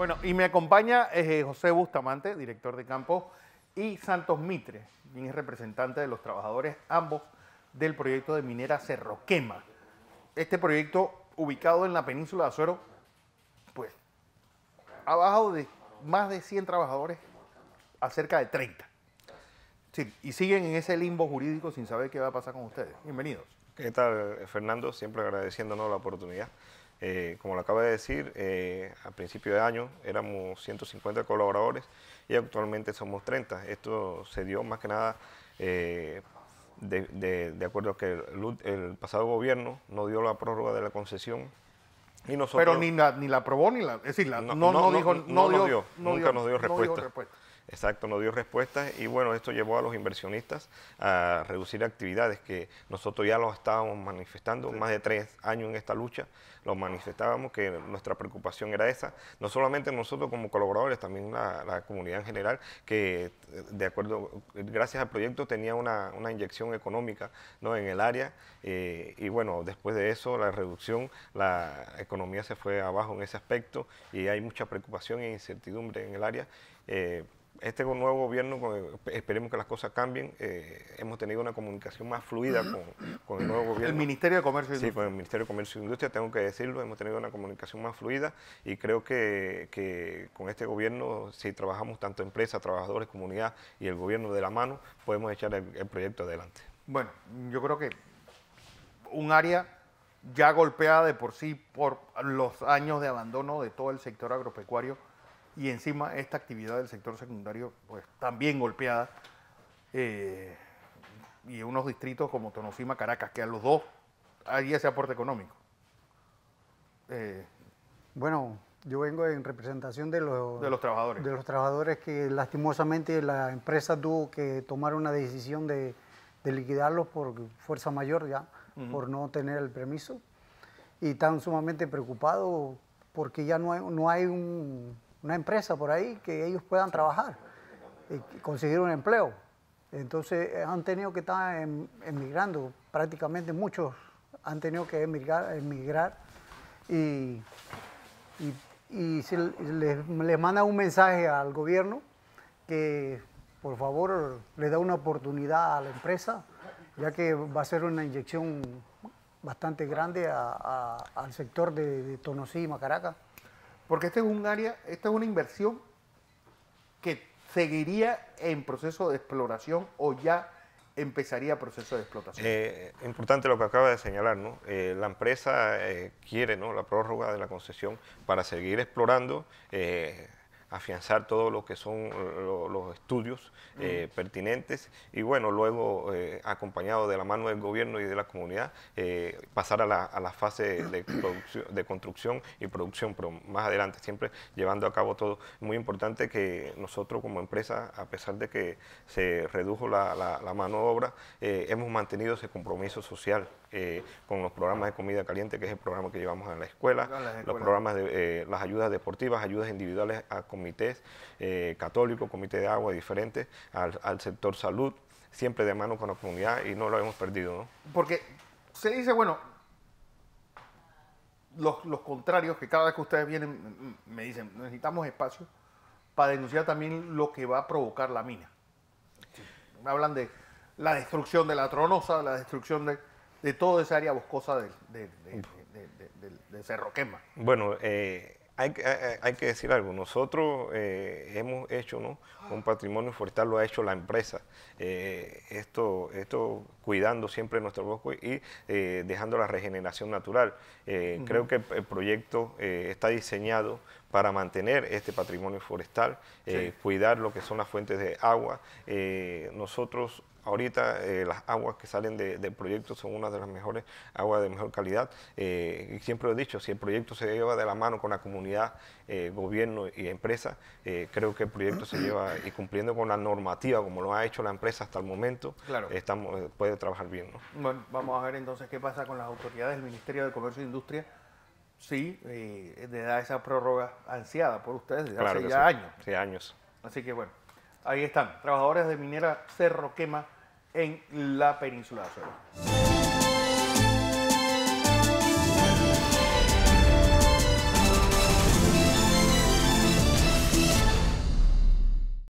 Bueno, y me acompaña eh, José Bustamante, director de campo, y Santos Mitre, quien es representante de los trabajadores, ambos del proyecto de minera Cerroquema. Este proyecto, ubicado en la península de Azuero, pues ha bajado de más de 100 trabajadores a cerca de 30. y siguen en ese limbo jurídico sin saber qué va a pasar con ustedes. Bienvenidos. ¿Qué tal, Fernando? Siempre agradeciéndonos la oportunidad. Eh, como lo acaba de decir, eh, a principio de año éramos 150 colaboradores y actualmente somos 30. Esto se dio más que nada eh, de, acuerdo a que el, el pasado gobierno no dio la prórroga de la concesión pero ni la, ni la aprobó, ni la. Es decir, no, no, dijo, no, dio, nunca nos dio respuesta. Exacto, no dio respuesta y bueno, esto llevó a los inversionistas a reducir actividades que nosotros ya los estábamos manifestando, más de tres años en esta lucha, los manifestábamos que nuestra preocupación era esa, no solamente nosotros como colaboradores, también la, comunidad en general, que de acuerdo, gracias al proyecto tenía una, una inyección económica ¿no? en el área eh, y bueno, después de eso la reducción, la economía se fue abajo en ese aspecto y hay mucha preocupación e incertidumbre en el área. Eh, este nuevo gobierno, esperemos que las cosas cambien, eh, hemos tenido una comunicación más fluida con, el nuevo gobierno. El Ministerio de Comercio y e Industria. Sí, con el Ministerio de Comercio e Industria, tengo que decirlo, hemos tenido una comunicación más fluida y creo que, que con este gobierno, si trabajamos tanto empresas, trabajadores, comunidad y el gobierno de la mano, podemos echar el proyecto adelante. Bueno, yo creo que un área ya golpeada de por sí por los años de abandono de todo el sector agropecuario y encima esta actividad del sector secundario pues también golpeada eh, y unos distritos como Tonofima Caracas, que a los dos hay ese aporte económico. Eh, bueno, yo vengo en representación de los, trabajadores. De los trabajadores que lastimosamente la empresa tuvo que tomar una decisión de, de liquidarlos por fuerza mayor ya por no tener el permiso y están sumamente preocupados porque ya no hay, una empresa por ahí que ellos puedan trabajar y conseguir un empleo. Entonces eh, han tenido que estar em, emigrando, prácticamente muchos han tenido que emigrar, emigrar y, y, les, les manda un mensaje al gobierno que por favor le da una oportunidad a la empresa ya que va a ser una inyección bastante grande al sector de, Tonosí y Macaraca. Porque este es un esta es una inversión que seguiría en proceso de exploración o ya empezaría proceso de explotación. Eh, importante lo que acaba de señalar, ¿no? Eh, la empresa eh, quiere ¿no? la prórroga de la concesión para seguir explorando afianzar todo lo que son eh, los estudios eh, pertinentes y bueno, luego eh, acompañado de la mano del gobierno y de la comunidad, pasar a la, fase de, de, construcción y producción, pero más adelante, siempre llevando a cabo todo. Muy importante que nosotros como empresa, a pesar de que se redujo la, la, mano de obra, hemos mantenido ese compromiso social con los programas de comida caliente, que es el programa que llevamos en la escuela, los programas de las ayudas deportivas, ayudas individuales a comer comités eh, católicos, comité de agua diferentes, al, sector salud, siempre de mano con la comunidad y no lo hemos perdido. ¿no? Porque se dice, bueno, los, contrarios que cada vez que ustedes vienen me dicen, necesitamos espacio para denunciar también lo que va a provocar la mina. Me hablan de la destrucción de la tronosa, la destrucción de, toda esa área boscosa del de, Cerro Quema. Bueno, eh, eh, hay, que decir algo. Nosotros eh, hemos hecho ¿no? un patrimonio forestal, lo ha hecho la empresa. Eh, esto, esto cuidando siempre nuestro bosque y dejando la regeneración natural. Creo que el proyecto está diseñado para mantener este patrimonio forestal, cuidar lo que son las fuentes de agua. nosotros Ahorita eh, las aguas que salen del proyecto son una de las mejores aguas de mejor calidad. Eh, y siempre he dicho, si el proyecto se lleva de la mano con la comunidad, eh, gobierno y empresa, creo que el proyecto se lleva y cumpliendo con la normativa como lo ha hecho la empresa hasta el momento, estamos, puede trabajar bien. Bueno, vamos a ver entonces qué pasa con las autoridades del Ministerio de Comercio e Industria sí, le da esa prórroga ansiada por ustedes desde hace ya años. años. Así que bueno, Ahí están, trabajadores de minera Cerro Quema en la península de